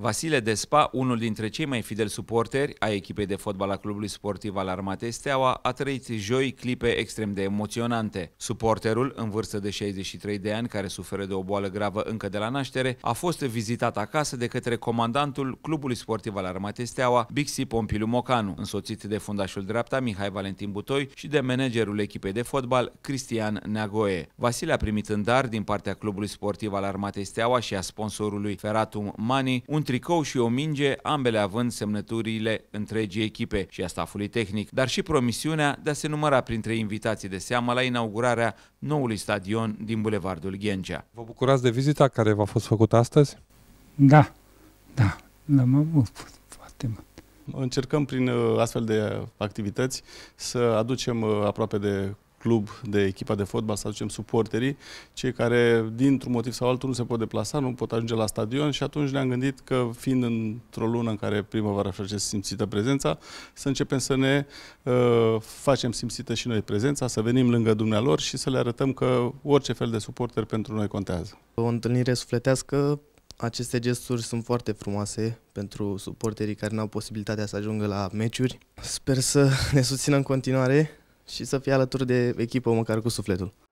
Vasile Despa, unul dintre cei mai fideli suporteri a echipei de fotbal a Clubului Sportiv al Armatei Steaua, a trăit joi clipe extrem de emoționante. Suporterul, în vârstă de 63 de ani, care suferă de o boală gravă încă de la naștere, a fost vizitat acasă de către comandantul Clubului Sportiv al Armatei Steaua, Bixi Pompilu Mocanu, însoțit de fundașul dreapta Mihai Valentin Butoi și de managerul echipei de fotbal Cristian Neagoe. Vasile a primit în dar din partea Clubului Sportiv al Armatei Steaua și a sponsorului Feratum Mani un tricou și o minge, ambele având semnăturile întregii echipe și a stafului tehnic, dar și promisiunea de a se număra printre invitații de seamă la inaugurarea noului stadion din Bulevardul Ghencea. Vă bucurați de vizita care v-a fost făcută astăzi? Da, da, da, mă bucur foarte mult încercăm prin uh, astfel de activități să aducem uh, aproape de club, de echipa de fotbal, să aducem suporterii, cei care dintr-un motiv sau altul nu se pot deplasa, nu pot ajunge la stadion și atunci ne-am gândit că fiind într-o lună în care primăvara face simțită prezența, să începem să ne uh, facem simțită și noi prezența, să venim lângă dumnealor și să le arătăm că orice fel de suporter pentru noi contează. O întâlnire sufletească aceste gesturi sunt foarte frumoase pentru suporterii care nu au posibilitatea să ajungă la meciuri. Sper să ne susțină în continuare și să fie alături de echipă măcar cu sufletul.